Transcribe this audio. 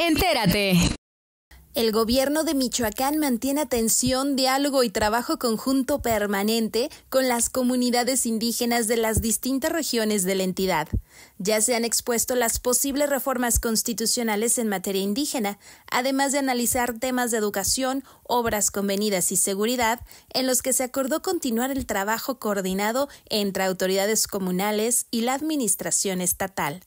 Entérate. El gobierno de Michoacán mantiene atención, diálogo y trabajo conjunto permanente con las comunidades indígenas de las distintas regiones de la entidad. Ya se han expuesto las posibles reformas constitucionales en materia indígena, además de analizar temas de educación, obras convenidas y seguridad, en los que se acordó continuar el trabajo coordinado entre autoridades comunales y la administración estatal.